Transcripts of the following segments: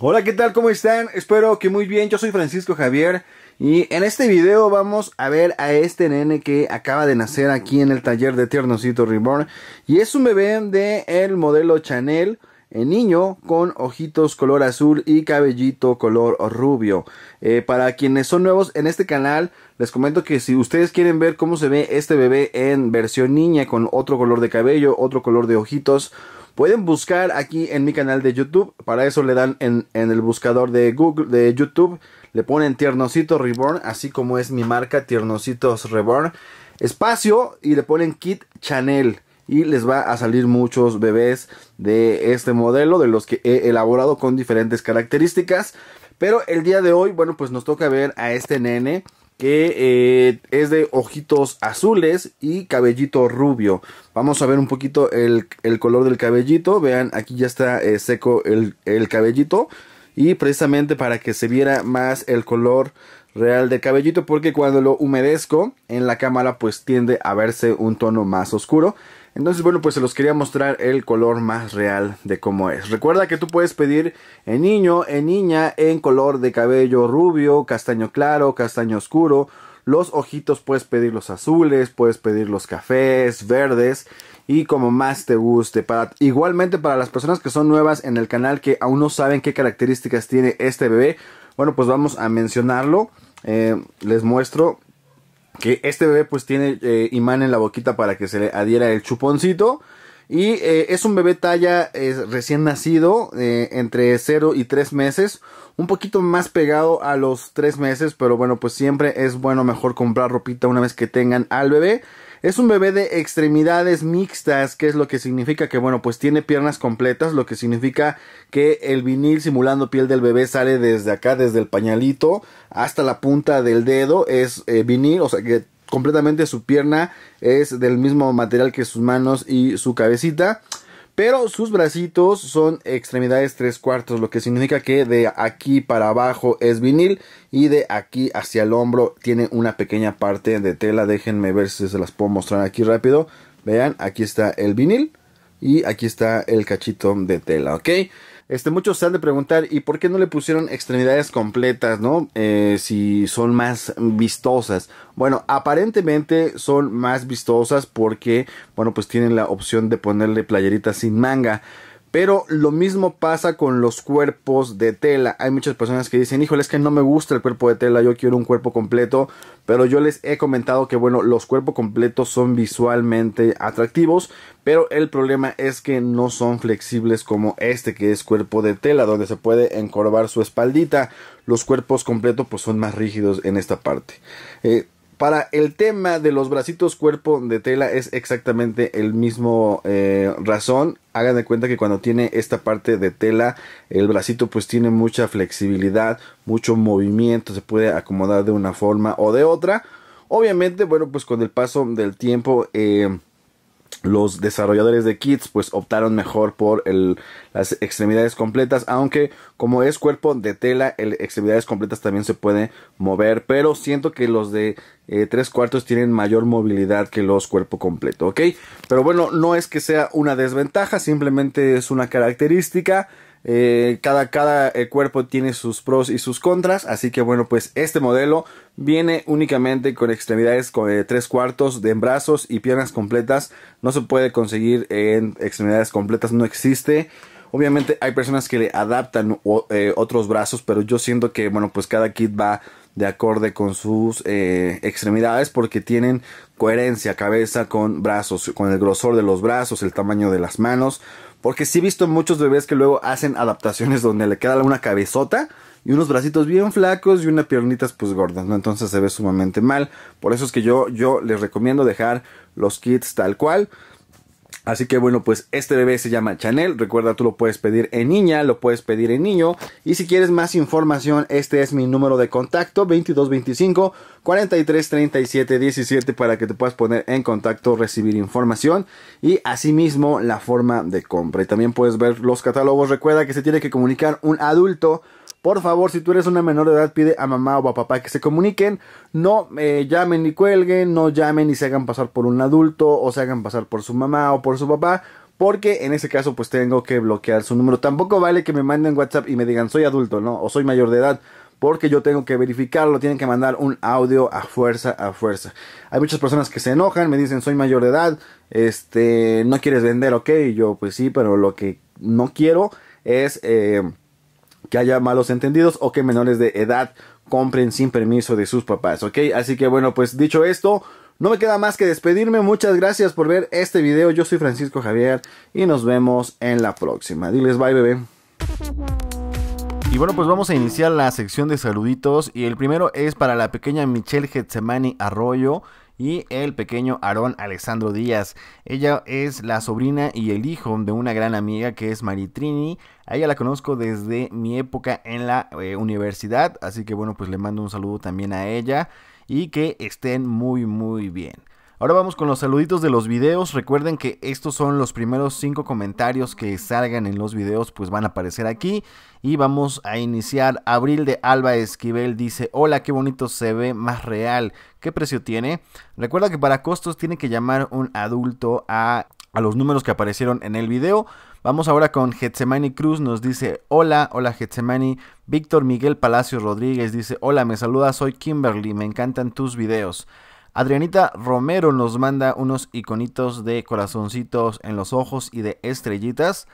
Hola, ¿qué tal? ¿Cómo están? Espero que muy bien. Yo soy Francisco Javier y en este video vamos a ver a este nene que acaba de nacer aquí en el taller de Tiernocito Reborn y es un bebé de el modelo Chanel. En niño con ojitos color azul y cabellito color rubio. Eh, para quienes son nuevos en este canal, les comento que si ustedes quieren ver cómo se ve este bebé en versión niña con otro color de cabello, otro color de ojitos, Pueden buscar aquí en mi canal de YouTube. Para eso le dan en, el buscador de Google, de YouTube. Le ponen Tiernositos Reborn. Así como es mi marca Tiernositos Reborn. Espacio y le ponen Kit Chanel. Y les va a salir muchos bebés de este modelo. De los que he elaborado con diferentes características. Pero el día de hoy, bueno, pues nos toca ver a este nene que eh, es de ojitos azules y cabellito rubio. Vamos a ver un poquito el, color del cabellito. Vean, aquí ya está eh, seco el, el, cabellito. Y precisamente para que se viera más el color real de cabellito porque cuando lo humedezco en la cámara pues tiende a verse un tono más oscuro. Entonces bueno pues se los quería mostrar el color más real de cómo es. Recuerda que tú puedes pedir en niño, en niña, en color de cabello rubio, castaño claro, castaño oscuro. Los ojitos puedes pedir los azules, puedes pedir los cafés, verdes y como más te guste. igualmente para las personas que son nuevas en el canal que aún no saben qué características tiene este bebé, bueno pues vamos a mencionarlo. Eh, les muestro que este bebé pues tiene eh, imán en la boquita para que se le adhiera el chuponcito. Y eh, es un bebé talla recién nacido, entre 0 y 3 meses. Un poquito más pegado a los 3 meses, pero bueno, pues siempre es bueno mejor comprar ropita una vez que tengan al bebé. Es un bebé de extremidades mixtas, que es lo que significa que, bueno, pues tiene piernas completas, lo que significa que el vinil simulando piel del bebé sale desde acá, desde el pañalito hasta la punta del dedo, es eh, vinil, o sea que completamente su pierna es del mismo material que sus manos y su cabecita. Pero sus bracitos son extremidades tres cuartos, lo que significa que de aquí para abajo es vinil y de aquí hacia el hombro tiene una pequeña parte de tela. Déjenme ver si se las puedo mostrar aquí rápido. Vean, aquí está el vinil y aquí está el cachito de tela, ¿ok? Este, muchos se han de preguntar, ¿y por qué no le pusieron extremidades completas, no? Eh, si son más vistosas. Bueno, aparentemente son más vistosas porque, bueno, pues tienen la opción de ponerle playeritas sin manga. Pero lo mismo pasa con los cuerpos de tela. Hay muchas personas que dicen, híjole, es que no me gusta el cuerpo de tela, yo quiero un cuerpo completo. Pero yo les he comentado que, bueno, los cuerpos completos son visualmente atractivos. Pero el problema es que no son flexibles como este que es cuerpo de tela, donde se puede encorvar su espaldita. Los cuerpos completos pues son más rígidos en esta parte. Eh, para el tema de los bracitos cuerpo de tela es exactamente el mismo eh, razón. Hagan de cuenta que cuando tiene esta parte de tela, el bracito pues tiene mucha flexibilidad, mucho movimiento, se puede acomodar de una forma o de otra. Obviamente, bueno, pues con el paso del tiempo... Eh, los desarrolladores de kits pues optaron mejor por el, las extremidades completas aunque como es cuerpo de tela el, extremidades completas también se puede mover pero siento que los de eh, tres cuartos tienen mayor movilidad que los cuerpo completo ok pero bueno no es que sea una desventaja simplemente es una característica eh, cada, eh, cuerpo tiene sus pros y sus contras. Así que bueno, pues este modelo viene únicamente con extremidades con, eh, tres cuartos de brazos y piernas completas. No se puede conseguir en extremidades completas, no existe. Obviamente hay personas que le adaptan otros brazos, pero yo siento que bueno, pues cada kit va de acorde con sus eh, extremidades porque tienen coherencia cabeza con brazos, con el grosor de los brazos, el tamaño de las manos. Porque si he visto muchos bebés que luego hacen adaptaciones donde le queda una cabezota y unos bracitos bien flacos y unas piernitas pues gordas, ¿no? Entonces se ve sumamente mal. Por eso es que yo, yo les recomiendo dejar los kits tal cual. Así que bueno, pues este bebé se llama Chanel. Recuerda, tú lo puedes pedir en niña, lo puedes pedir en niño. Y si quieres más información, este es mi número de contacto 2225 433717 para que te puedas poner en contacto, recibir información y asimismo la forma de compra. Y también puedes ver los catálogos. Recuerda que se tiene que comunicar un adulto por favor, si tú eres una menor de edad, pide a mamá o a papá que se comuniquen. No me eh, llamen ni cuelguen, no llamen ni se hagan pasar por un adulto o se hagan pasar por su mamá o por su papá. Porque en ese caso pues tengo que bloquear su número. Tampoco vale que me manden WhatsApp y me digan soy adulto, ¿no? O soy mayor de edad porque yo tengo que verificarlo, tienen que mandar un audio a fuerza, a fuerza. Hay muchas personas que se enojan, me dicen soy mayor de edad, este, no quieres vender, ok, y yo pues sí, pero lo que no quiero es eh, que haya malos entendidos o que menores de edad compren sin permiso de sus papás, ¿ok? Así que bueno, pues dicho esto, no me queda más que despedirme. Muchas gracias por ver este video. Yo soy Francisco Javier y nos vemos en la próxima. Diles bye, bebé. Y bueno, pues vamos a iniciar la sección de saluditos. Y el primero es para la pequeña Michelle Getsemani Arroyo y el pequeño Aarón Alexandro Díaz. Ella es la sobrina y el hijo de una gran amiga que es Maritrini. A ella la conozco desde mi época en la eh, universidad, así que bueno, pues le mando un saludo también a ella y que estén muy muy bien. Ahora vamos con los saluditos de los videos. Recuerden que estos son los primeros 5 comentarios que salgan en los videos, pues van a aparecer aquí. Y vamos a iniciar. Abril de Alba Esquivel dice, hola, qué bonito se ve, más real. ¿Qué precio tiene? Recuerda que para costos tiene que llamar un adulto a, a los números que aparecieron en el video. Vamos ahora con Getsemani Cruz, nos dice hola, hola Getsemani. Víctor Miguel Palacio Rodríguez dice hola, me saluda, soy Kimberly, me encantan tus videos. Adrianita Romero nos manda unos iconitos de corazoncitos en los ojos y de estrellitas.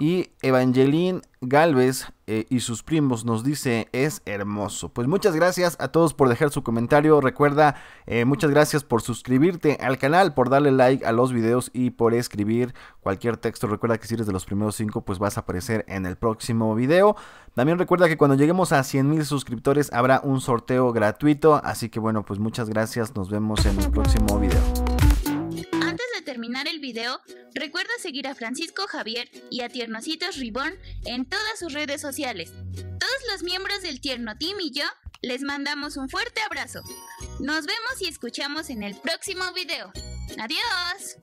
Y Evangeline Galvez eh, y sus primos nos dice, es hermoso. Pues muchas gracias a todos por dejar su comentario. Recuerda, eh, muchas gracias por suscribirte al canal, por darle like a los videos y por escribir cualquier texto. Recuerda que si eres de los primeros cinco, pues vas a aparecer en el próximo video. También recuerda que cuando lleguemos a 100,000 suscriptores habrá un sorteo gratuito. Así que bueno, pues muchas gracias. Nos vemos en el próximo video terminar el video, recuerda seguir a Francisco Javier y a Tiernocitos Ribón en todas sus redes sociales. Todos los miembros del Tierno Team y yo les mandamos un fuerte abrazo. Nos vemos y escuchamos en el próximo video. ¡Adiós!